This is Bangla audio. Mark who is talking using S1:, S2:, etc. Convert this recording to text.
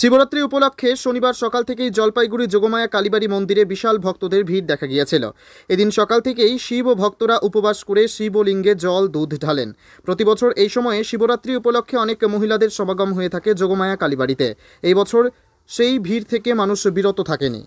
S1: শিবরাত্রি উপলক্ষে শনিবার সকাল থেকেই জলপাইগুড়ি যোগমায়া কালীবাড়ি মন্দিরে বিশাল ভক্তদের ভিড় দেখা গিয়েছিল এদিন সকাল থেকেই শিব ভক্তরা উপবাস করে শিবলিঙ্গে জল দুধ ঢালেন প্রতিবছর এই সময়ে শিবরাত্রি উপলক্ষে অনেক মহিলাদের সমাগম হয়ে থাকে যোগমায়া কালীবাড়িতে এই বছর সেই ভিড় থেকে মানুষ বিরত থাকেনি